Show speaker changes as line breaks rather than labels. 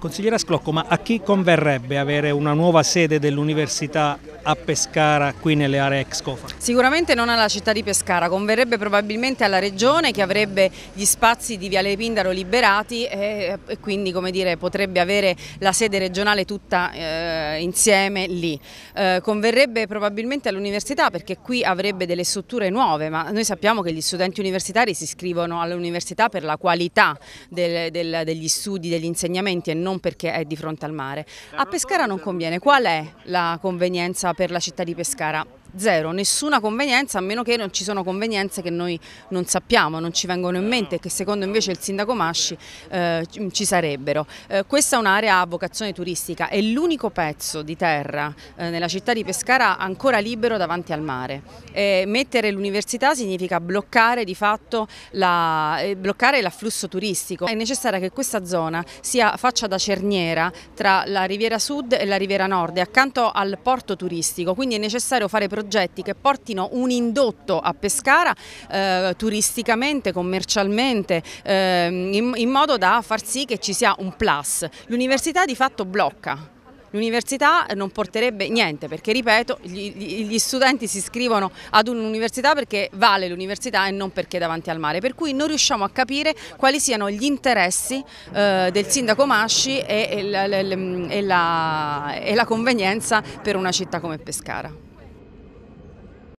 Consigliera Sclocco, ma a chi converrebbe avere una nuova sede dell'Università a Pescara qui nelle aree ex Cofa?
Sicuramente non alla città di Pescara, converrebbe probabilmente alla regione che avrebbe gli spazi di Viale Pindaro liberati e, e quindi dire, potrebbe avere la sede regionale tutta eh, insieme lì. Eh, converrebbe probabilmente all'università perché qui avrebbe delle strutture nuove, ma noi sappiamo che gli studenti universitari si iscrivono all'università per la qualità del, del, degli studi, degli insegnamenti e non perché è di fronte al mare. A Pescara non conviene, qual è la convenienza per la città di Pescara. Zero, nessuna convenienza a meno che non ci sono convenienze che noi non sappiamo, non ci vengono in mente e che secondo invece il sindaco Masci eh, ci sarebbero. Eh, questa è un'area a vocazione turistica, è l'unico pezzo di terra eh, nella città di Pescara ancora libero davanti al mare. mettere l'università significa bloccare di fatto eh, l'afflusso turistico. È necessario che questa zona sia, faccia da cerniera tra la riviera sud e la riviera nord accanto al porto turistico, quindi è necessario fare progetti che portino un indotto a Pescara eh, turisticamente, commercialmente, eh, in, in modo da far sì che ci sia un plus. L'università di fatto blocca L'università non porterebbe niente perché, ripeto, gli, gli studenti si iscrivono ad un'università perché vale l'università e non perché è davanti al mare, per cui non riusciamo a capire quali siano gli interessi eh, del sindaco Masci e, e, la, e, la, e la convenienza per una città come Pescara.